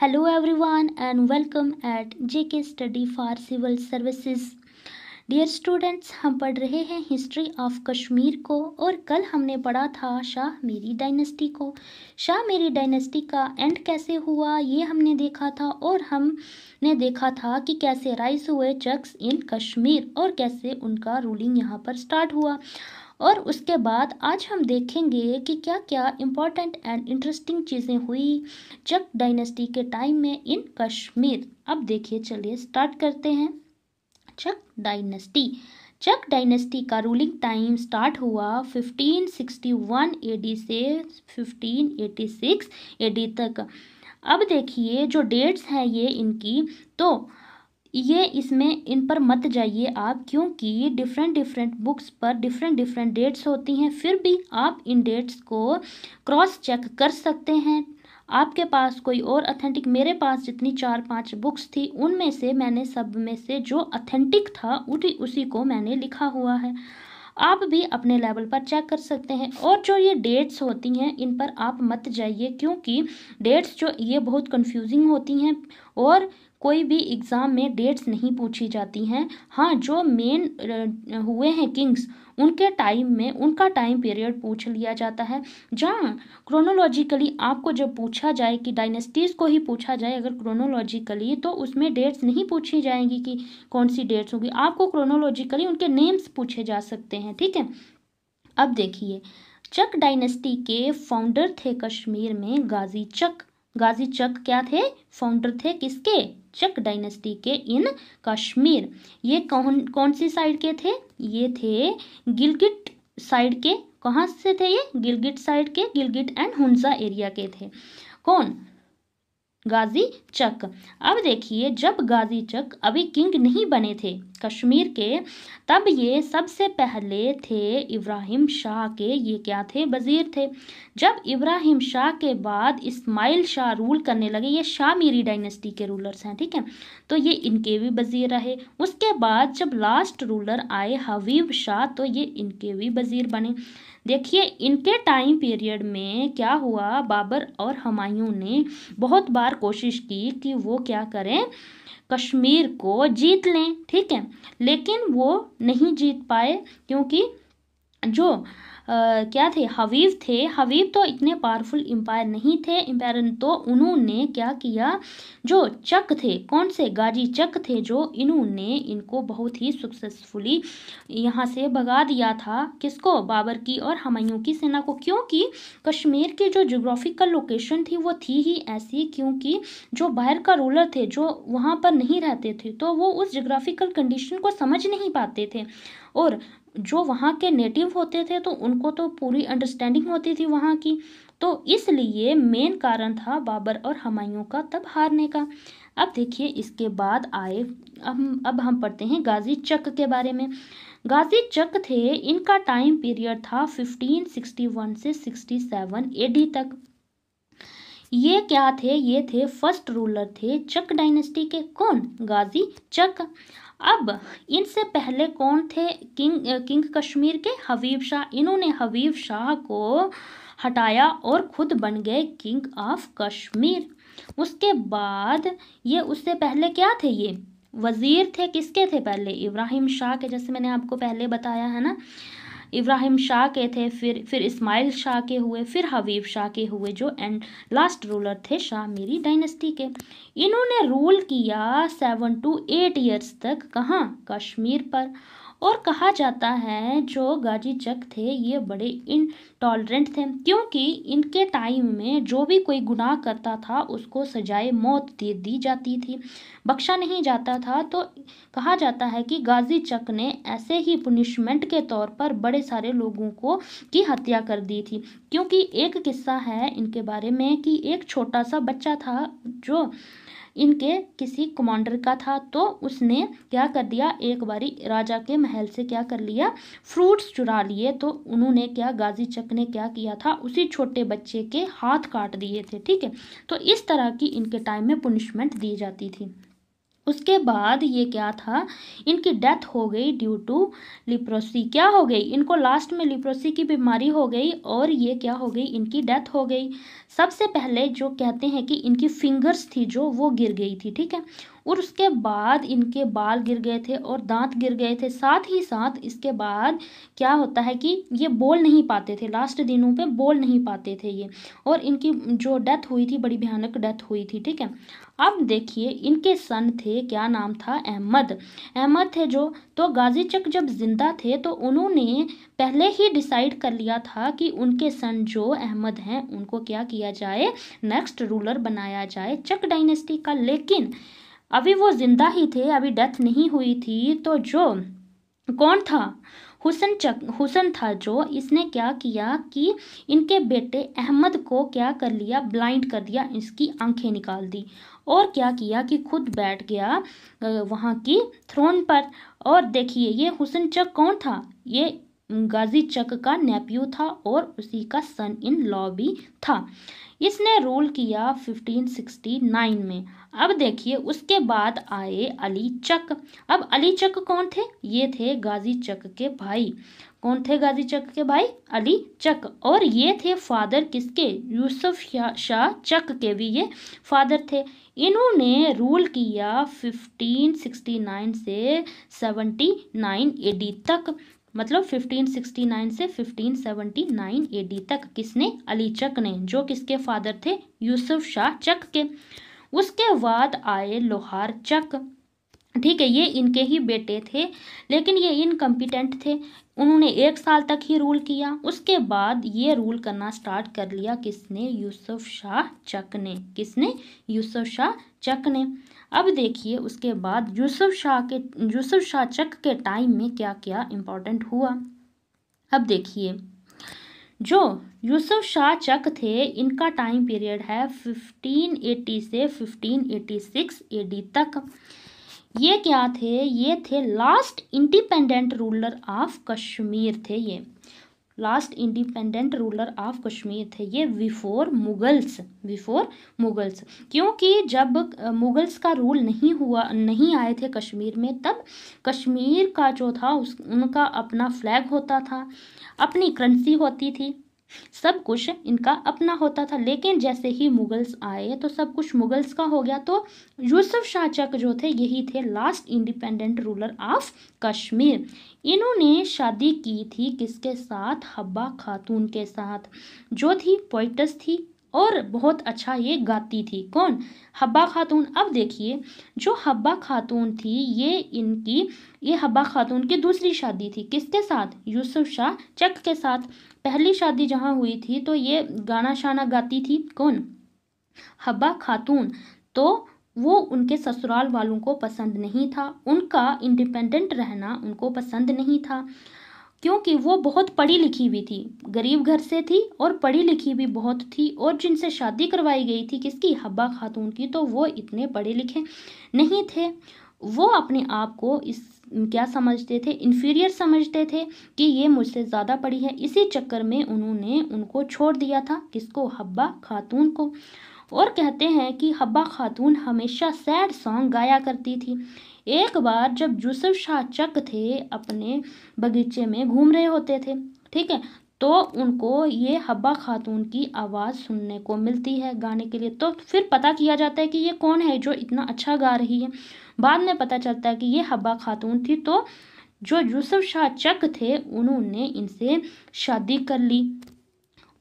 hello everyone and welcome at JK study for civil services dear students हम पढ़ रहे हैं हिस्ट्री ऑफ कश्मीर को और कल हमने पढ़ा था शाह मेरी डायनेस्टी को शाह मेरी डायनेस्टी का एंड कैसे हुआ ये हमने देखा था और हमने देखा था कि कैसे राइस हुए चक्स इन कश्मीर और कैसे उनका रूलिंग यहाँ पर स्टार्ट हुआ और उसके बाद आज हम देखेंगे कि क्या क्या इम्पॉर्टेंट एंड इंटरेस्टिंग चीज़ें हुई चक डायनेस्टी के टाइम में इन कश्मीर अब देखिए चलिए स्टार्ट करते हैं चक डायनेस्टी चक डायनेस्टी का रूलिंग टाइम स्टार्ट हुआ 1561 एडी से 1586 एडी तक अब देखिए जो डेट्स हैं ये इनकी तो ये इसमें इन पर मत जाइए आप क्योंकि डिफरेंट डिफरेंट बुक्स पर डिफरेंट डिफरेंट डेट्स होती हैं फिर भी आप इन डेट्स को क्रॉस चेक कर सकते हैं आपके पास कोई और अथेंटिक मेरे पास जितनी चार पांच बुक्स थी उनमें से मैंने सब में से जो अथेंटिक था उठी उसी को मैंने लिखा हुआ है आप भी अपने लेवल पर चेक कर सकते हैं और जो ये डेट्स होती हैं इन पर आप मत जाइए क्योंकि डेट्स जो ये बहुत कंफ्यूजिंग होती हैं और कोई भी एग्ज़ाम में डेट्स नहीं पूछी जाती हैं हाँ जो मेन हुए हैं किंग्स उनके टाइम में उनका टाइम पीरियड पूछ लिया जाता है जहाँ क्रोनोलॉजिकली आपको जब पूछा जाए कि डायनेस्टीज़ को ही पूछा जाए अगर क्रोनोलॉजिकली तो उसमें डेट्स नहीं पूछी जाएंगी कि कौन सी डेट्स होगी आपको क्रोनोलॉजिकली उनके नेम्स पूछे जा सकते हैं ठीक है अब देखिए चक डायनेस्टी के फाउंडर थे कश्मीर में गाजी चक गाजी चक क्या थे फाउंडर थे किसके चक डायनेस्टी के इन कश्मीर ये कौन कौन सी साइड के थे ये थे गिलगिट साइड के कहाँ से थे ये गिलगिट साइड के गिलगिट एंड हुंसा एरिया के थे कौन गाजी चक अब देखिए जब गाजी चक अभी किंग नहीं बने थे कश्मीर के तब ये सबसे पहले थे इब्राहिम शाह के ये क्या थे वज़ीर थे जब इब्राहिम शाह के बाद इस्माइल शाह रूल करने लगे ये शाह मीरी डायनेस्टी के रूलर्स हैं ठीक है तो ये इनके भी वज़ीर रहे उसके बाद जब लास्ट रूलर आए हबीब शाह तो ये इनके भी वज़ीर बने देखिए इनके टाइम पीरियड में क्या हुआ बाबर और हमायूं ने बहुत बार कोशिश की कि वो क्या करें कश्मीर को जीत लें ठीक है लेकिन वो नहीं जीत पाए क्योंकि जो क्या थे हवीब थे हवीब तो इतने पावरफुल एम्पायर नहीं थे एम्पायर तो उन्होंने क्या किया जो चक थे कौन से गाजी चक थे जो इन्होंने इनको बहुत ही सक्सेसफुली यहाँ से भगा दिया था किसको बाबर की और हमयों की सेना को क्योंकि कश्मीर के जो जोग्राफिकल लोकेशन थी वो थी ही ऐसी क्योंकि जो बाहर का रूलर थे जो वहाँ पर नहीं रहते थे तो वो उस जोग्राफिकल कंडीशन को समझ नहीं पाते थे और जो वहाँ के नेटिव होते थे तो उनको तो पूरी अंडरस्टैंडिंग होती थी वहाँ की तो इसलिए मेन कारण था बाबर और हमायूं का तब हारने का अब देखिए इसके बाद आए अब अब हम पढ़ते हैं गाजी चक के बारे में गाजी चक थे इनका टाइम पीरियड था 1561 से 67 एडी तक ये क्या थे ये थे फर्स्ट रूलर थे चक डायनेस्टी के कौन गाजी चक अब इनसे पहले कौन थे किंग किंग कश्मीर के हबीब शाह इन्होंने हबीब शाह को हटाया और खुद बन गए किंग ऑफ कश्मीर उसके बाद ये उससे पहले क्या थे ये वज़ीर थे किसके थे पहले इब्राहिम शाह के जैसे मैंने आपको पहले बताया है ना इब्राहिम शाह के थे फिर फिर इस्माइल शाह के हुए फिर हबीब शाह के हुए जो एंड लास्ट रूलर थे शाह मेरी डायनेस्टी के इन्होंने रूल किया सेवन टू एट ईयर्स तक कहाँ कश्मीर पर और कहा जाता है जो गाजी चक थे ये बड़े इनटॉलरेंट थे क्योंकि इनके टाइम में जो भी कोई गुनाह करता था उसको सजाए मौत दे दी जाती थी बख्शा नहीं जाता था तो कहा जाता है कि गाजी चक ने ऐसे ही पुनिशमेंट के तौर पर बड़े सारे लोगों को की हत्या कर दी थी क्योंकि एक किस्सा है इनके बारे में कि एक छोटा सा बच्चा था जो इनके किसी कमांडर का था तो उसने क्या कर दिया एक बारी राजा के महल से क्या कर लिया फ्रूट्स चुरा लिए तो उन्होंने क्या गाजी चक ने क्या किया था उसी छोटे बच्चे के हाथ काट दिए थे ठीक है तो इस तरह की इनके टाइम में पुनिशमेंट दी जाती थी उसके बाद ये क्या था इनकी डेथ हो गई ड्यू टू लिप्रोसी क्या हो गई इनको लास्ट में लिप्रोसी की बीमारी हो गई और ये क्या हो गई इनकी डेथ हो गई सबसे पहले जो कहते हैं कि इनकी फिंगर्स थी जो वो गिर गई थी ठीक है और उसके बाद इनके बाल गिर गए थे और दांत गिर गए थे साथ ही साथ इसके बाद क्या होता है कि ये बोल नहीं पाते थे लास्ट दिनों पे बोल नहीं पाते थे ये और इनकी जो डेथ हुई थी बड़ी भयानक डेथ हुई थी ठीक है अब देखिए इनके सन थे क्या नाम था अहमद अहमद थे जो तो गाजी चक जब जिंदा थे तो उन्होंने पहले ही डिसाइड कर लिया था कि उनके सन जो अहमद हैं उनको क्या किया जाए नेक्स्ट रूलर बनाया जाए चक डायनेस्टी का लेकिन अभी वो जिंदा ही थे अभी डेथ नहीं हुई थी तो जो कौन था हुसन चक हुसन था जो इसने क्या किया कि इनके बेटे अहमद को क्या कर लिया ब्लाइंड कर दिया इसकी आंखें निकाल दी और क्या किया कि खुद बैठ गया वहाँ की थ्रोन पर और देखिए ये हुसन चक कौन था ये गाजी चक का नेप्यू था और उसी का सन इन लॉ भी था इसने रूल किया 1569 में अब देखिए उसके बाद आए अली चक अब अली चक कौन थे ये थे गाजी चक के भाई कौन थे गाजी चक के भाई अली चक और ये थे फादर किसके यूसुफ शाह चक के भी ये फादर थे इन्होंने रूल किया 1569 से 79 एडी तक मतलब 1569 से 1579 एडी तक किसने अली चक ने जो किसके फादर थे यूसुफ शाह चक के उसके बाद आए लोहार चक ठीक है ये इनके ही बेटे थे लेकिन ये इनकम्पिटेंट थे उन्होंने एक साल तक ही रूल किया उसके बाद ये रूल करना स्टार्ट कर लिया किसने यूसुफ शाह चक ने किसने यूसुफ शाह चक ने अब देखिए उसके बाद यूसुफ शाह के यूसुफ शाह चक के टाइम में क्या क्या इम्पोर्टेंट हुआ अब देखिए जो यूसुफ शाह चक थे इनका टाइम पीरियड है 1580 से 1586 एडी तक ये क्या थे ये थे last independent ruler of Kashmir थे ये last independent ruler of Kashmir थे ये बिफोर मुगल्स बिफोर मुगल्स क्योंकि जब मुगल्स का रूल नहीं हुआ नहीं आए थे कश्मीर में तब कश्मीर का जो था उस उनका अपना फ्लैग होता था अपनी करंसी होती थी सब कुछ इनका अपना होता था लेकिन जैसे ही मुगल्स आए तो सब कुछ मुगल्स का हो गया तो यूसुफ शाह चक जो थे यही थे last independent ruler of Kashmir इन्होंने शादी की थी किसके साथ हब्बा खातून के साथ जो थी पोइटस थी और बहुत अच्छा ये गाती थी कौन हब्बा खातून अब देखिए जो हब्बा खातून थी ये इनकी ये हब्बा खातून की दूसरी शादी थी किसके साथ यूसुफ शाह चक के साथ पहली शादी जहाँ हुई थी तो ये गाना शाना गाती थी कौन हब्बा खातून तो वो उनके ससुराल वालों को पसंद नहीं था उनका इंडिपेंडेंट रहना उनको पसंद नहीं था क्योंकि वो बहुत पढ़ी लिखी भी थी गरीब घर से थी और पढ़ी लिखी भी बहुत थी और जिनसे शादी करवाई गई थी किसकी हब्बा खातून की तो वो इतने पढ़े लिखे नहीं थे वो अपने आप को इस क्या समझते थे इन्फीरियर समझते थे कि ये मुझसे ज़्यादा पड़ी है इसी चक्कर में उन्होंने उनको छोड़ दिया था किसको हब्बा खातून को और कहते हैं कि हब्बा खातून हमेशा सैड सॉन्ग गाया करती थी एक बार जब यूसुफ शाह चक थे अपने बगीचे में घूम रहे होते थे ठीक है तो उनको ये हब्बा खातून की आवाज़ सुनने को मिलती है गाने के लिए तो फिर पता किया जाता है कि ये कौन है जो इतना अच्छा गा रही है बाद में पता चलता है कि ये हब्बा खातून थी तो जो यूसुफ शाह चक थे उन्होंने इनसे शादी कर ली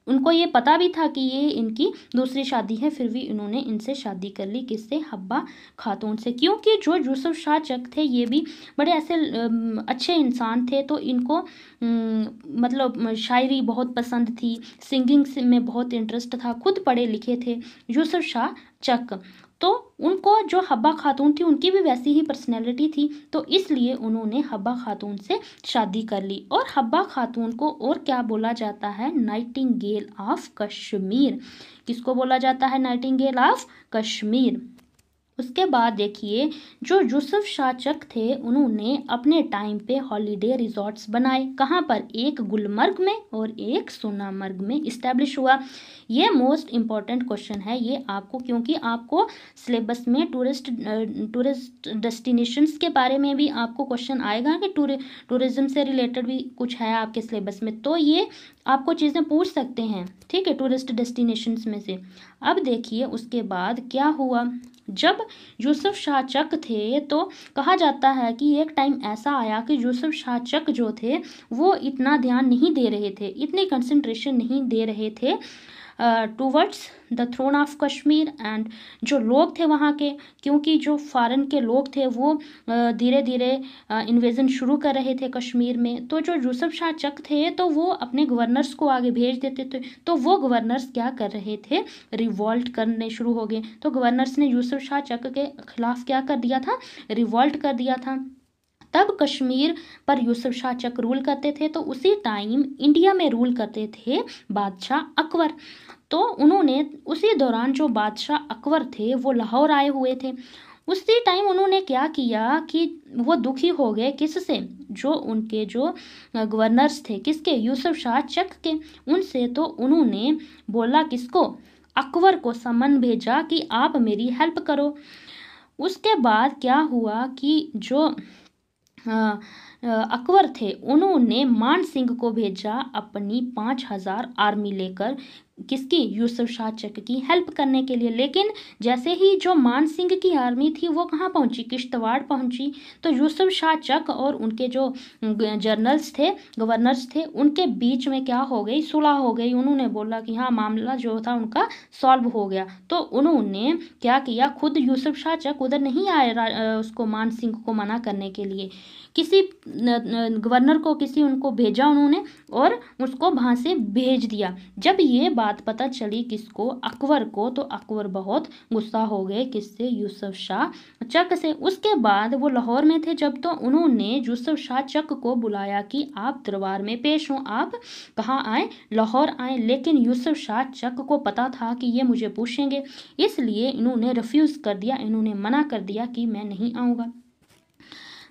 उनको ये पता भी था कि ये इनकी दूसरी शादी है फिर भी इन्होंने इनसे शादी कर ली किससे हब्बा खातून से क्योंकि जो यूसुफ शाह चक थे ये भी बड़े ऐसे अच्छे इंसान थे तो इनको मतलब शायरी बहुत पसंद थी सिंगिंग में बहुत इंटरेस्ट था खुद पढ़े लिखे थे यूसुफ शाह चक तो उनको जो हब्बा खातून थी उनकी भी वैसी ही पर्सनैलिटी थी तो इसलिए उन्होंने हब्बा खातून से शादी कर ली और हब्बा खातून को और क्या बोला जाता है नाइटिंगेल ऑफ कश्मीर किसको बोला जाता है नाइटिंगेल ऑफ कश्मीर उसके बाद देखिए जो यूसुफ शाचक थे उन्होंने अपने टाइम पे हॉलीडे रिजॉर्ट्स बनाए कहाँ पर एक गुलमर्ग में और एक सोनामर्ग में इस्टेब्लिश हुआ ये मोस्ट इम्पॉर्टेंट क्वेश्चन है ये आपको क्योंकि आपको सिलेबस में टूरिस्ट टूरिस्ट डेस्टिनेशंस के बारे में भी आपको क्वेश्चन आएगा कि टूरिज्म से रिलेटेड भी कुछ है आपके सिलेबस में तो ये आपको चीज़ें पूछ सकते हैं ठीक है टूरिस्ट डेस्टिनेशंस में से अब देखिए उसके बाद क्या हुआ जब यूसुफ शाह चक थे तो कहा जाता है कि एक टाइम ऐसा आया कि यूसुफ शाह चक जो थे वो इतना ध्यान नहीं दे रहे थे इतनी कंसंट्रेशन नहीं दे रहे थे towards the throne of Kashmir and जो लोग थे वहाँ के क्योंकि जो फॉरेन के लोग थे वो धीरे धीरे इन्वेजन शुरू कर रहे थे कश्मीर में तो जो यूसुफ शाह चक थे तो वो अपने गवर्नर्स को आगे भेज देते थे तो वो गवर्नर्स क्या कर रहे थे रिवॉल्ट करने शुरू हो गए तो गवर्नर्स ने यूसुफ शाह चक के खिलाफ क्या कर दिया था रिवॉल्ट कर दिया था तब कश्मीर पर यूसुफ शाह चक रूल करते थे तो उसी टाइम इंडिया में रूल करते थे बादशाह अकबर तो उन्होंने उसी दौरान जो बादशाह अकबर थे वो लाहौर आए हुए थे उसी टाइम उन्होंने क्या किया कि वो दुखी हो गए किससे जो उनके जो गवर्नर्स थे किसके यूसुफ शाह चक के उनसे तो उन्होंने बोला किसको अकबर को समन भेजा कि आप मेरी हेल्प करो उसके बाद क्या हुआ कि जो 嗯。अकबर थे उन्होंने मान सिंह को भेजा अपनी पाँच हजार आर्मी लेकर किसकी यूसुफ शाह चक की हेल्प करने के लिए लेकिन जैसे ही जो मान सिंह की आर्मी थी वो कहाँ पहुँची किश्तवाड़ पहुंची तो यूसुफ शाह चक और उनके जो जर्नल्स थे गवर्नर्स थे उनके बीच में क्या हो गई सुलह हो गई उन्होंने बोला कि हाँ मामला जो था उनका सॉल्व हो गया तो उन्होंने क्या किया खुद यूसुफ शाह चक उधर नहीं आए उसको मान सिंह को मना करने के लिए किसी गवर्नर को किसी उनको भेजा उन्होंने और उसको वहाँ से भेज दिया जब ये बात पता चली किसको अकबर को तो अकबर बहुत गुस्सा हो गए किससे यूसुफ शाह चक से उसके बाद वो लाहौर में थे जब तो उन्होंने यूसुफ शाह चक को बुलाया कि आप दरबार में पेश हों आप कहाँ आए लाहौर आए लेकिन यूसुफ शाह चक को पता था कि ये मुझे पूछेंगे इसलिए इन्होंने रिफ्यूज़ कर दिया इन्होंने मना कर दिया कि मैं नहीं आऊँगा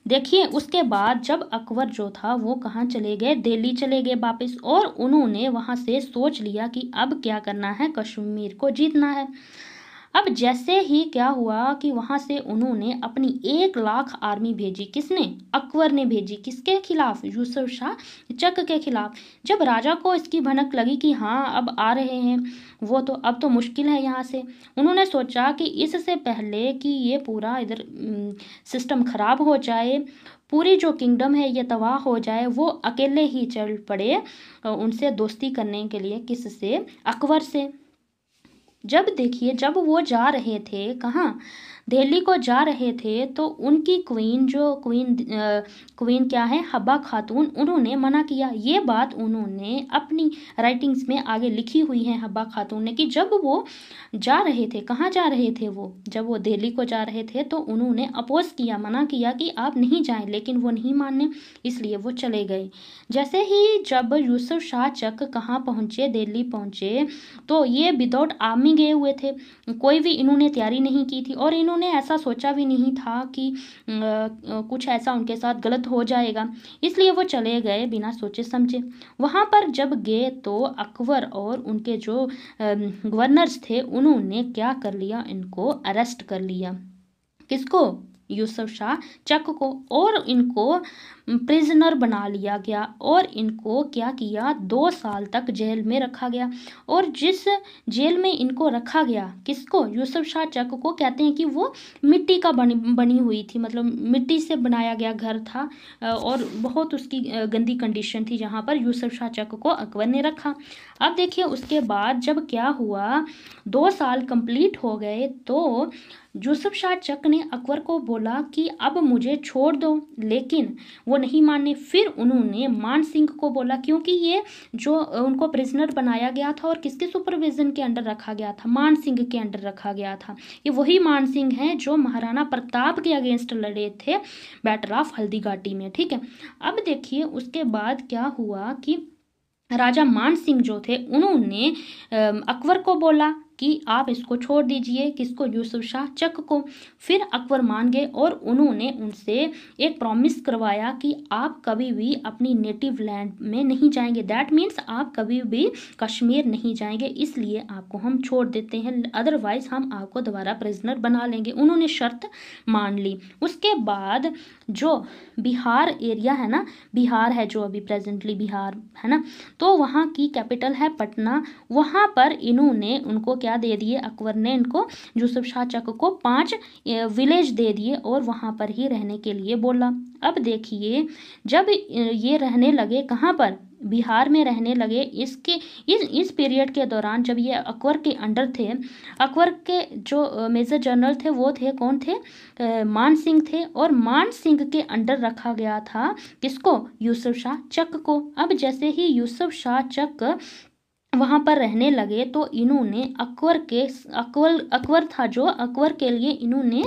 देखिए उसके बाद जब अकबर जो था वो कहाँ चले गए दिल्ली चले गए वापस और उन्होंने वहाँ से सोच लिया कि अब क्या करना है कश्मीर को जीतना है अब जैसे ही क्या हुआ कि वहाँ से उन्होंने अपनी एक लाख आर्मी भेजी किसने अकबर ने भेजी किसके खिलाफ यूसुफ शाह चक के खिलाफ जब राजा को इसकी भनक लगी कि हाँ अब आ रहे हैं वो तो अब तो मुश्किल है यहाँ से उन्होंने सोचा कि इससे पहले कि ये पूरा इधर सिस्टम खराब हो जाए पूरी जो किंगडम है ये तबाह हो जाए वो अकेले ही चल पड़े उनसे दोस्ती करने के लिए किससे अकबर से जब देखिए जब वो जा रहे थे कहाँ दिल्ली को जा रहे थे तो उनकी क्वीन जो क्वीन क्वीन क्या है हब्बा खातून उन्होंने मना किया ये बात उन्होंने अपनी राइटिंग्स में आगे लिखी हुई है हब्बा खातून ने कि जब वो जा रहे थे कहाँ जा रहे थे वो जब वो दिल्ली को जा रहे थे तो उन्होंने अपोज किया मना किया कि आप नहीं जाएं लेकिन वो नहीं माने इसलिए वो चले गए जैसे ही जब यूसुफ शाह चक कहाँ पहुँचे दिल्ली पहुँचे तो ये विदाउट आर्मी गए हुए थे कोई भी इन्होंने तैयारी नहीं की थी और इन्होंने उन्होंने ऐसा सोचा भी नहीं था कि कुछ ऐसा उनके साथ गलत हो जाएगा इसलिए वो चले गए बिना सोचे समझे वहाँ पर जब गए तो अकबर और उनके जो गवर्नर्स थे उन्होंने क्या कर लिया इनको अरेस्ट कर लिया किसको यूसुफ शाह चक को और इनको प्रिजनर बना लिया गया और इनको क्या किया दो साल तक जेल में रखा गया और जिस जेल में इनको रखा गया किसको यूसुफ शाह चक को कहते हैं कि वो मिट्टी का बनी बनी हुई थी मतलब मिट्टी से बनाया गया घर था और बहुत उसकी गंदी कंडीशन थी जहाँ पर यूसुफ शाह चक को अकबर ने रखा अब देखिए उसके बाद जब क्या हुआ दो साल कंप्लीट हो गए तो यूसुफ शाह चक ने अकबर को बोला कि अब मुझे छोड़ दो लेकिन वो नहीं माने फिर उन्होंने मान सिंह को बोला क्योंकि ये जो उनको प्रिजनर बनाया गया था और किसके सुपरविजन के अंडर रखा गया था मान सिंह के अंडर रखा गया था ये वही मान सिंह हैं जो महाराणा प्रताप के अगेंस्ट लड़े थे बैटर ऑफ हल्दीघाटी में ठीक है अब देखिए उसके बाद क्या हुआ कि राजा मान सिंह जो थे उन्होंने अकबर को बोला कि आप इसको छोड़ दीजिए किसको यूसुफ शाह चक को फिर अकबर मान गए और उन्होंने उनसे एक प्रॉमिस करवाया कि आप कभी भी अपनी नेटिव लैंड में नहीं जाएंगे दैट मीन्स आप कभी भी कश्मीर नहीं जाएंगे इसलिए आपको हम छोड़ देते हैं अदरवाइज हम आपको दोबारा प्रिजनर बना लेंगे उन्होंने शर्त मान ली उसके बाद जो बिहार एरिया है ना बिहार है जो अभी प्रेजेंटली बिहार है ना तो वहाँ की कैपिटल है पटना वहाँ पर इन्होंने उनको क्या क्या दे दिए अकबर ने इनको यूसुफ शाह चक को पांच विलेज दे दिए और वहां पर ही रहने के लिए बोला अब देखिए जब ये रहने लगे कहाँ पर बिहार में रहने लगे इसके इस इस पीरियड के दौरान जब ये अकबर के अंडर थे अकबर के जो मेजर जनरल थे वो थे कौन थे मान सिंह थे और मान सिंह के अंडर रखा गया था किसको यूसुफ शाह चक को अब जैसे ही यूसुफ शाह चक वहाँ पर रहने लगे तो इन्होंने अकबर के अकबर अकबर था जो अकबर के लिए इन्होंने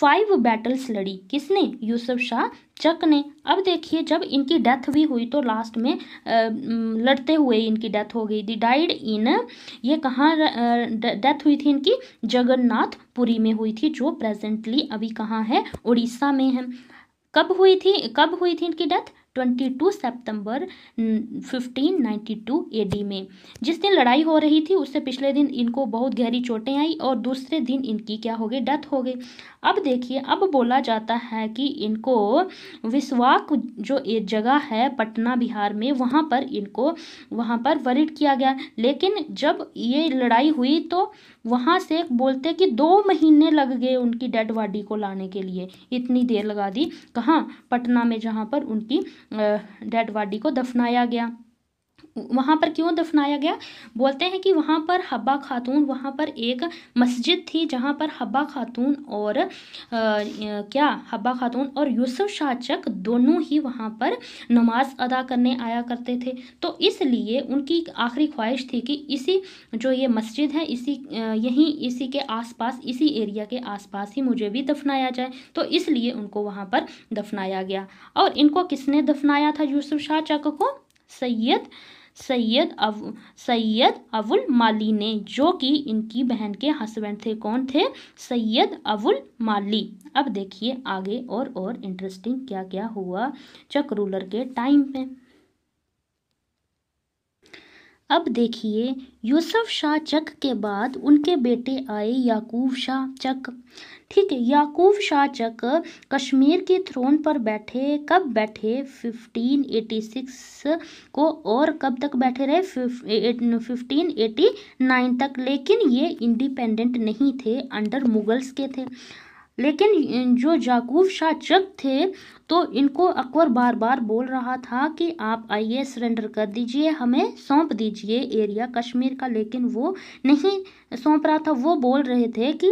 फाइव बैटल्स लड़ी किसने यूसुफ शाह चक ने अब देखिए जब इनकी डेथ भी हुई तो लास्ट में आ, लड़ते हुए इनकी डेथ हो गई थी डाइड इन ये कहाँ डेथ हुई थी इनकी जगन्नाथपुरी में हुई थी जो प्रेजेंटली अभी कहाँ है उड़ीसा में है कब हुई थी कब हुई थी इनकी डेथ 22 सितंबर 1592 एडी में जिस दिन लड़ाई हो रही थी उससे पिछले दिन इनको बहुत गहरी चोटें आई और दूसरे दिन इनकी क्या हो गई डेथ हो गई अब देखिए अब बोला जाता है कि इनको विश्वाक जो एक जगह है पटना बिहार में वहाँ पर इनको वहाँ पर वरिड किया गया लेकिन जब ये लड़ाई हुई तो वहाँ से बोलते कि दो महीने लग गए उनकी डेड बॉडी को लाने के लिए इतनी देर लगा दी कहाँ पटना में जहाँ पर उनकी डेड बॉडी को दफनाया गया वहाँ पर क्यों दफनाया गया बोलते हैं कि वहाँ पर हब्बा खातून वहाँ पर एक मस्जिद थी जहाँ पर हब्बा खातून और आ, क्या हब्बा खातून और यूसुफ शाचक दोनों ही वहाँ पर नमाज अदा करने आया करते थे तो इसलिए उनकी आखिरी ख्वाहिश थी कि इसी जो ये मस्जिद है इसी यहीं इसी के आसपास इसी एरिया के आसपास ही मुझे भी दफनाया जाए तो इसलिए उनको वहाँ पर दफनाया गया और इनको किसने दफनाया था यूसुफ शाह चक को सैयद सैयद अब सैयद अबुल माली ने जो कि इनकी बहन के हस्बैंड थे कौन थे सैयद अबुल माली अब देखिए आगे और और इंटरेस्टिंग क्या क्या हुआ चक रूलर के टाइम पे अब देखिए यूसुफ शाह चक के बाद उनके बेटे आए याकूब शाह चक ठीक है याकूब चक कश्मीर के थ्रोन पर बैठे कब बैठे 1586 को और कब तक बैठे रहे 1589 तक लेकिन ये इंडिपेंडेंट नहीं थे अंडर मुगल्स के थे लेकिन जो जाकूब शाह चक थे तो इनको अकबर बार बार बोल रहा था कि आप आइए सरेंडर कर दीजिए हमें सौंप दीजिए एरिया कश्मीर का लेकिन वो नहीं सौंप रहा था वो बोल रहे थे कि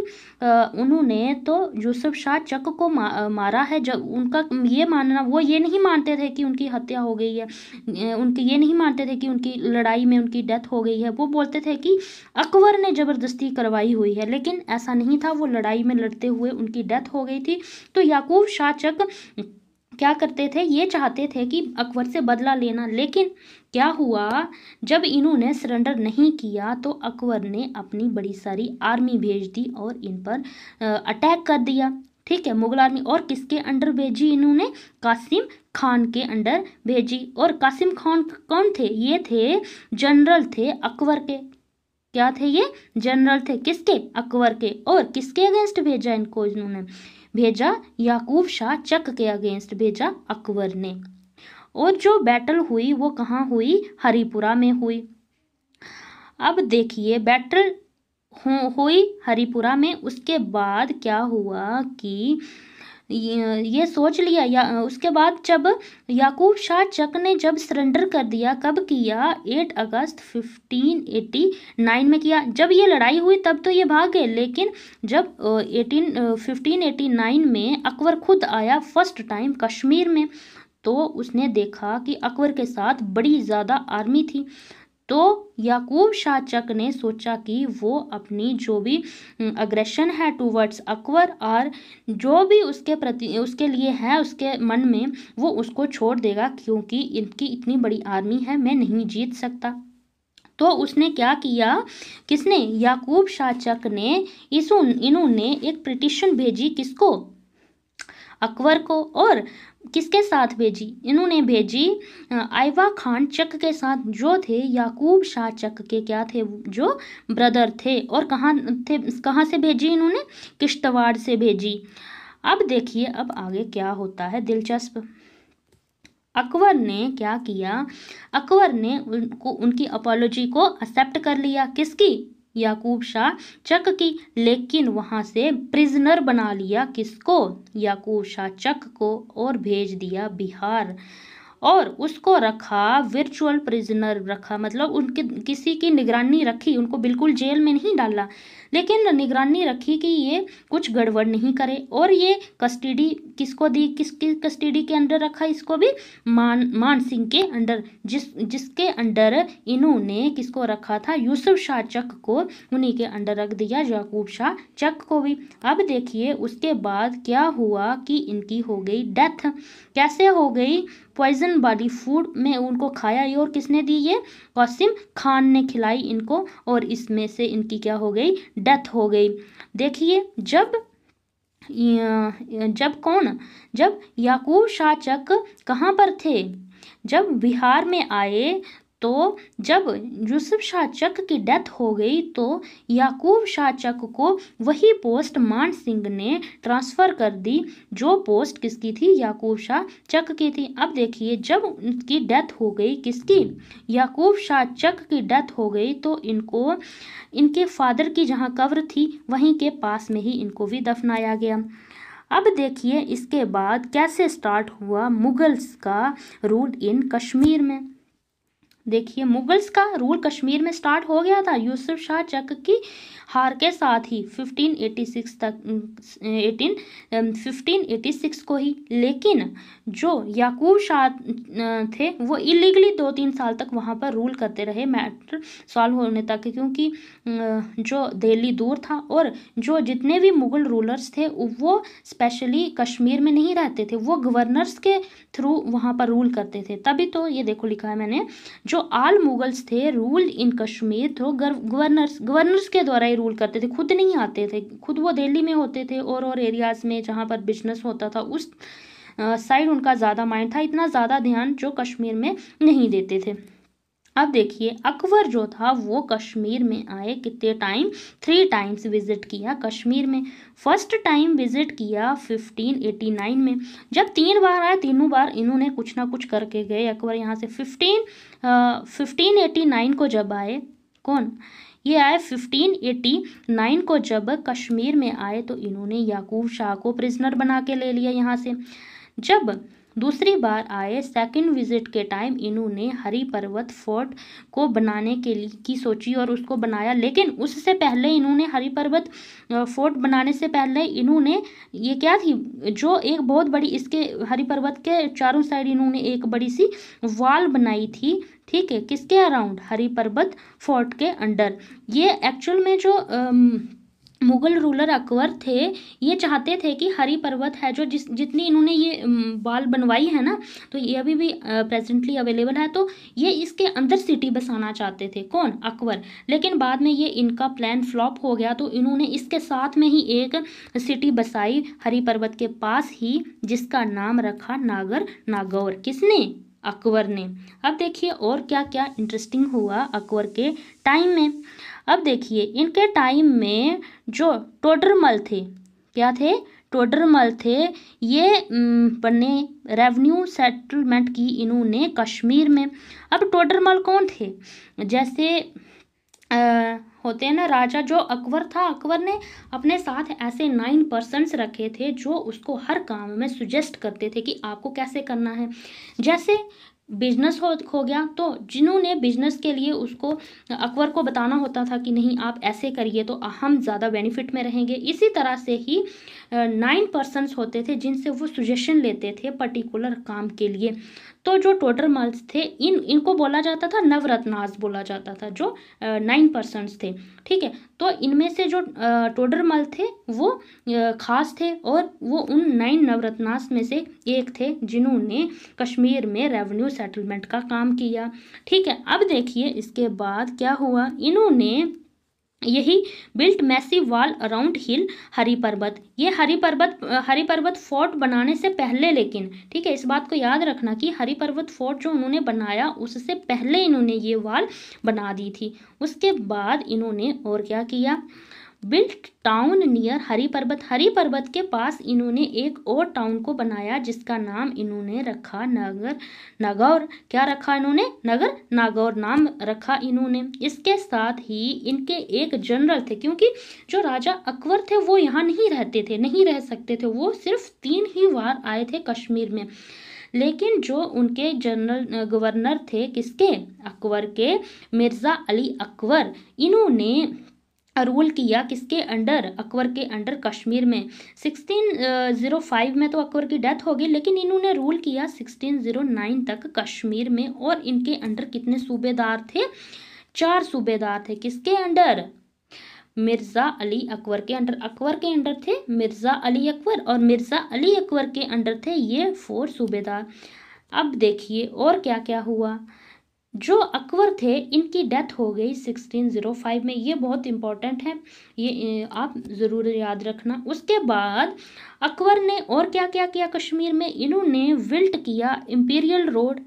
उन्होंने तो यूसुफ शाह चक को मारा है जब उनका ये मानना वो ये नहीं मानते थे कि उनकी हत्या हो गई है उनके ये नहीं मानते थे कि उनकी लड़ाई में उनकी डेथ हो गई है वो बोलते थे कि अकबर ने ज़बरदस्ती करवाई हुई है लेकिन ऐसा नहीं था वो लड़ाई में लड़ते हुए उनकी डेथ हो गई थी तो याकूब शाह चक क्या करते थे ये चाहते थे कि अकबर से बदला लेना लेकिन क्या हुआ जब इन्होंने सरेंडर नहीं किया तो अकबर ने अपनी बड़ी सारी आर्मी भेज दी और इन पर अटैक कर दिया ठीक है मुगल आर्मी और किसके अंडर भेजी इन्होंने कासिम खान के अंडर भेजी और कासिम खान कौन थे ये थे जनरल थे अकबर के क्या थे ये जनरल थे किसके अकबर के और किसके अगेंस्ट भेजा इनको इन्होंने भेजा याकूब शाह चक के अगेंस्ट भेजा अकबर ने और जो बैटल हुई वो कहाँ हुई हरिपुरा में हुई अब देखिए बैटल हो हुई हरिपुरा में उसके बाद क्या हुआ कि ये सोच लिया या उसके बाद जब याकूब शाह चक ने जब सरेंडर कर दिया कब किया 8 अगस्त 1589 में किया जब ये लड़ाई हुई तब तो ये भाग गए लेकिन जब 18 1589 में अकबर खुद आया फर्स्ट टाइम कश्मीर में तो उसने देखा कि अकबर के साथ बड़ी ज़्यादा आर्मी थी तो याकूब शाचक ने सोचा कि वो अपनी जो भी अग्रेशन हम्म, है टूवर्ड्स अकबर और जो भी उसके प्रति उसके लिए है उसके मन में वो उसको छोड़ देगा क्योंकि इनकी इतनी बड़ी आर्मी है मैं नहीं जीत सकता तो उसने क्या किया किसने याकूब शाचक ने इस इन्होंने एक पिटिशन भेजी किसको अकबर को और किसके साथ भेजी इन्होंने भेजी आइवा खान चक के साथ जो थे याकूब शाह चक के क्या थे जो ब्रदर थे और कहाँ थे कहाँ से भेजी इन्होंने किश्तवाड़ से भेजी अब देखिए अब आगे क्या होता है दिलचस्प अकबर ने क्या किया अकबर ने उनको उनकी अपोलोजी को एक्सेप्ट कर लिया किसकी याकूब शाह चक की लेकिन वहां से प्रिजनर बना लिया किसको याकूब शाह चक को और भेज दिया बिहार और उसको रखा वर्चुअल प्रिजनर रखा मतलब उनके किसी की निगरानी रखी उनको बिल्कुल जेल में नहीं डाला लेकिन निगरानी रखी कि ये कुछ गड़बड़ नहीं करे और ये कस्टडी किसको दी किसकी कस्टडी के अंडर रखा इसको भी मान मान सिंह के अंडर जिस जिसके अंडर इन्होंने किसको रखा था यूसुफ शाह चक को उन्हीं के अंडर रख दिया याकूब शाह चक को भी अब देखिए उसके बाद क्या हुआ कि इनकी हो गई डेथ कैसे हो गई पॉइजन वाली फूड में उनको खाया ये और किसने दी ये कासिम खान ने खिलाई इनको और इसमें से इनकी क्या हो गई डेथ हो गई देखिए जब जब कौन जब याकूब शाचक कहाँ पर थे जब बिहार में आए तो जब यूसुफ शाह चक की डेथ हो गई तो याकूब शाह चक को वही पोस्ट मान सिंह ने ट्रांसफ़र कर दी जो पोस्ट किसकी थी याकूब शाह चक की थी अब देखिए जब उनकी डेथ हो गई किसकी याकूब शाह चक की डेथ हो गई तो इनको इनके फादर की जहाँ कब्र थी वहीं के पास में ही इनको भी दफनाया गया अब देखिए इसके बाद कैसे स्टार्ट हुआ मुगल्स का रूल इन कश्मीर में देखिए मुगल्स का रूल कश्मीर में स्टार्ट हो गया था यूसुफ शाह चक की हार के साथ ही 1586 तक 18 1586 को ही लेकिन जो याकूब शाह थे वो इलीगली दो तीन साल तक वहाँ पर रूल करते रहे मैटर सॉल्व होने तक क्योंकि जो दिल्ली दूर था और जो जितने भी मुगल रूलर्स थे वो स्पेशली कश्मीर में नहीं रहते थे वो गवर्नर्स के थ्रू वहाँ पर रूल करते थे तभी तो ये देखो लिखा है मैंने जो आल मुगल्स थे rule in Kashmir through governors governors के द्वारा रूल करते थे खुद नहीं आते थे खुद वो दिल्ली में होते थे और और एरियाज़ में जहाँ पर बिजनेस होता था उस साइड उनका ज़्यादा माइंड था इतना ज़्यादा ध्यान जो कश्मीर में नहीं देते थे अब देखिए अकबर जो था वो कश्मीर में आए कितने टाइम थ्री टाइम्स विजिट किया कश्मीर में फर्स्ट टाइम विजिट किया 1589 में जब तीन बार आए तीनों बार इन्होंने कुछ ना कुछ करके गए अकबर यहाँ से 15 uh, 1589 को जब आए कौन ये आए 1589 को जब कश्मीर में आए तो इन्होंने याकूब शाह को प्रिजनर बना के ले लिया यहाँ से जब दूसरी बार आए सेकंड विजिट के टाइम इन्होंने हरी पर्वत फोर्ट को बनाने के लिए की सोची और उसको बनाया लेकिन उससे पहले इन्होंने हरी पर्वत फोर्ट बनाने से पहले इन्होंने ये क्या थी जो एक बहुत बड़ी इसके हरी पर्वत के चारों साइड इन्होंने एक बड़ी सी वाल बनाई थी ठीक है किसके अराउंड हरी पर्वत फोर्ट के अंडर ये एक्चुअल में जो अम, मुगल रूलर अकबर थे ये चाहते थे कि हरी पर्वत है जो जिस जितनी इन्होंने ये बाल बनवाई है ना तो ये अभी भी प्रेजेंटली अवेलेबल है तो ये इसके अंदर सिटी बसाना चाहते थे कौन अकबर लेकिन बाद में ये इनका प्लान फ्लॉप हो गया तो इन्होंने इसके साथ में ही एक सिटी बसाई हरी पर्वत के पास ही जिसका नाम रखा नागर नागौर किसने अकबर ने अब देखिए और क्या क्या इंटरेस्टिंग हुआ अकबर के टाइम में अब देखिए इनके टाइम में जो टोडरमल थे क्या थे टोडरमल थे ये बने रेवेन्यू सेटलमेंट की इन्होंने कश्मीर में अब टोडरमल कौन थे जैसे आ, होते हैं ना राजा जो अकबर था अकबर ने अपने साथ ऐसे नाइन पर्सनस रखे थे जो उसको हर काम में सुजेस्ट करते थे कि आपको कैसे करना है जैसे बिजनेस हो हो गया तो जिन्होंने बिजनेस के लिए उसको अकबर को बताना होता था कि नहीं आप ऐसे करिए तो हम ज़्यादा बेनिफिट में रहेंगे इसी तरह से ही नाइन पर्सनस होते थे जिनसे वो सुजेशन लेते थे पर्टिकुलर काम के लिए तो जो टोटल मल्स थे इन इनको बोला जाता था नवरत्नास बोला जाता था जो नाइन पर्सनस थे ठीक है तो इनमें से जो टोटल मल थे वो खास थे और वो उन नाइन नवरत्नास में से एक थे जिन्होंने कश्मीर में रेवेन्यू सेटलमेंट का काम किया ठीक है अब देखिए इसके बाद क्या हुआ इन्होंने यही built massive wall around hill Hari Parbat ये हरी पर्वत हरी पर्वत फोर्ट बनाने से पहले लेकिन ठीक है इस बात को याद रखना कि हरी पर्वत फोर्ट जो उन्होंने बनाया उससे पहले इन्होंने ये वॉल बना दी थी उसके बाद इन्होंने और क्या किया बिल्ट टाउन नियर हरी पर्वत हरी पर्वत के पास इन्होंने एक और टाउन को बनाया जिसका नाम इन्होंने रखा नगर नागौर क्या रखा इन्होंने नगर नागौर नाम रखा इन्होंने इसके साथ ही इनके एक जनरल थे क्योंकि जो राजा अकबर थे वो यहाँ नहीं रहते थे नहीं रह सकते थे वो सिर्फ तीन ही बार आए थे कश्मीर में लेकिन जो उनके जनरल गवर्नर थे किसके अकबर के मिर्ज़ा अली अकबर इन्होंने रूल किया किसके अंडर अकबर के अंडर कश्मीर में 1605 में तो अकबर की डेथ होगी लेकिन इन्होंने रूल किया 1609 तक कश्मीर में और इनके अंडर कितने सूबेदार थे चार सूबेदार थे किसके अंडर मिर्ज़ा अली अकबर के अंडर अकबर के अंडर थे मिर्ज़ा अली अकबर और मिर्ज़ा अली अकबर के अंडर थे ये फोर सूबेदार अब देखिए और क्या क्या हुआ जो अकबर थे इनकी डेथ हो गई 1605 में ये बहुत इम्पॉर्टेंट है ये आप ज़रूर याद रखना उसके बाद अकबर ने और क्या क्या किया कश्मीर में इन्होंने विल्ट किया इम्पीरियल रोड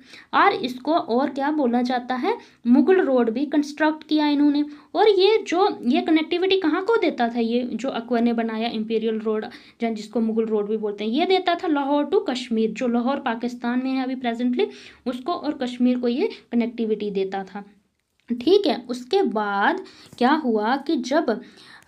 और इसको और क्या बोला जाता है मुगल रोड भी कंस्ट्रक्ट किया इन्होंने और ये जो ये कनेक्टिविटी कहाँ को देता था ये जो अकबर ने बनाया इम्पीरियल रोड जहाँ जिसको मुगल रोड भी बोलते हैं ये देता था लाहौर टू कश्मीर जो लाहौर पाकिस्तान में है अभी प्रेजेंटली उसको और कश्मीर को ये कनेक्टिविटी देता था ठीक है उसके बाद क्या हुआ कि जब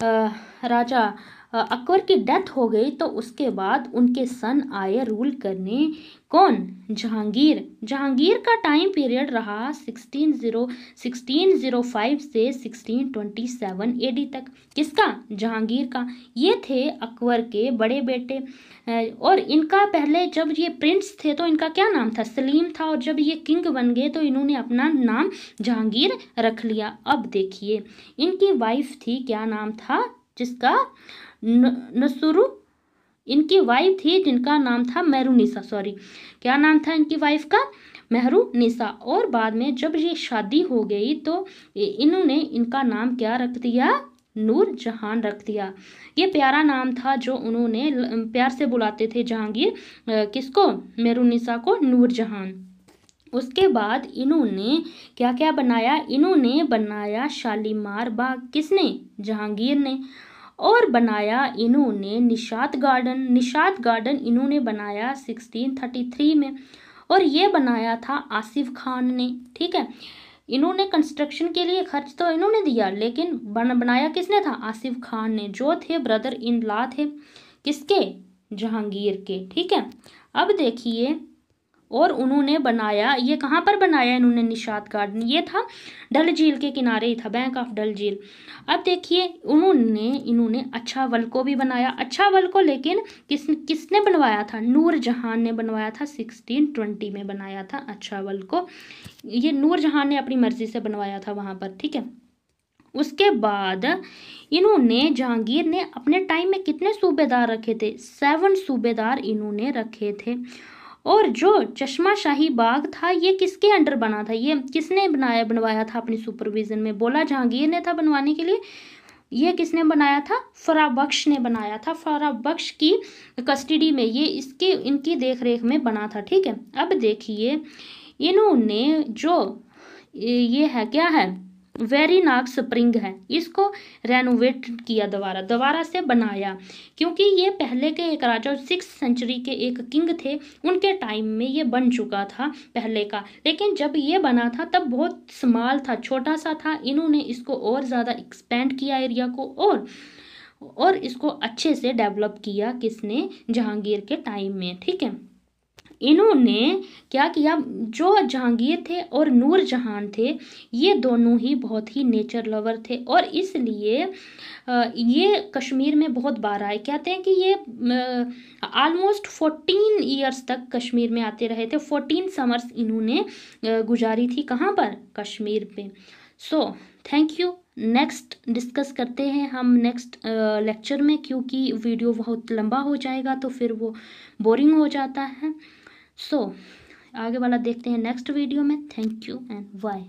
आ, राजा अकबर की डेथ हो गई तो उसके बाद उनके सन आए रूल करने कौन जहांगीर जहांगीर का टाइम पीरियड रहा 1600 1605 से 1627 एडी तक किसका जहांगीर का ये थे अकबर के बड़े बेटे और इनका पहले जब ये प्रिंस थे तो इनका क्या नाम था सलीम था और जब ये किंग बन गए तो इन्होंने अपना नाम जहांगीर रख लिया अब देखिए इनकी वाइफ थी क्या नाम था जिसका नसुरु इनकी वाइफ थी जिनका नाम था मेहरू मेहरूनिसा सॉरी क्या नाम था इनकी वाइफ का मेहरू मेहरूनिसा और बाद में जब ये शादी हो गई तो इन्होंने इनका नाम क्या रख दिया नूर जहान रख दिया ये प्यारा नाम था जो उन्होंने प्यार से बुलाते थे जहांगीर किसको मेहरू मेहरूनिसा को नूर जहान उसके बाद इन्होंने क्या क्या बनाया इन्होंने बनाया शालीमार बाग किसने जहांगीर ने और बनाया इन्होंने निषाद गार्डन निषाद गार्डन इन्होंने बनाया 1633 में और ये बनाया था आसिफ खान ने ठीक है इन्होंने कंस्ट्रक्शन के लिए खर्च तो इन्होंने दिया लेकिन बन बनाया किसने था आसिफ खान ने जो थे ब्रदर इन ला थे किसके जहांगीर के ठीक है अब देखिए और उन्होंने बनाया ये कहाँ पर बनाया इन्होंने निषाद गार्डन ये था डल झील के किनारे ही था बैंक ऑफ डल झील अब देखिए उन्होंने इन्होंने अच्छा वल को भी बनाया अच्छा वल को लेकिन किस किसने बनवाया था नूर जहान ने बनवाया था सिक्सटीन ट्वेंटी में बनाया था अच्छा वल को ये नूर जहान ने अपनी मर्जी से बनवाया था वहाँ पर ठीक है उसके बाद इन्होंने जहांगीर ने अपने टाइम में कितने सूबेदार रखे थे सेवन सूबेदार इन्होंने रखे थे और जो चश्मा शाही बाग था ये किसके अंडर बना था ये किसने बनाया बनवाया था अपनी सुपरविजन में बोला जहांगीर ने था बनवाने के लिए ये किसने बनाया था फराबख्श ने बनाया था फराबख्श की कस्टडी में ये इसके इनकी देखरेख में बना था ठीक है अब देखिए इन्होंने जो ये है क्या है वेरीनाग स्प्रिंग है इसको रेनोवेट किया दोबारा दोबारा से बनाया क्योंकि ये पहले के एक राजा सिक्स सेंचुरी के एक किंग थे उनके टाइम में ये बन चुका था पहले का लेकिन जब ये बना था तब बहुत स्मॉल था छोटा सा था इन्होंने इसको और ज़्यादा एक्सपेंड किया एरिया को और और इसको अच्छे से डेवलप किया किसने जहांगीर के टाइम में ठीक है इन्होंने क्या किया जो जहांगीर थे और नूर जहान थे ये दोनों ही बहुत ही नेचर लवर थे और इसलिए ये कश्मीर में बहुत बार आए कहते हैं कि ये आलमोस्ट फोर्टीन ईयर्स तक कश्मीर में आते रहे थे फोर्टीन समर्स इन्होंने गुजारी थी कहाँ पर कश्मीर पे so thank you next discuss करते हैं हम नेक्स्ट लेक्चर में क्योंकि वीडियो बहुत लंबा हो जाएगा तो फिर वो बोरिंग हो जाता है सो so, आगे वाला देखते हैं नेक्स्ट वीडियो में थैंक यू एंड बाय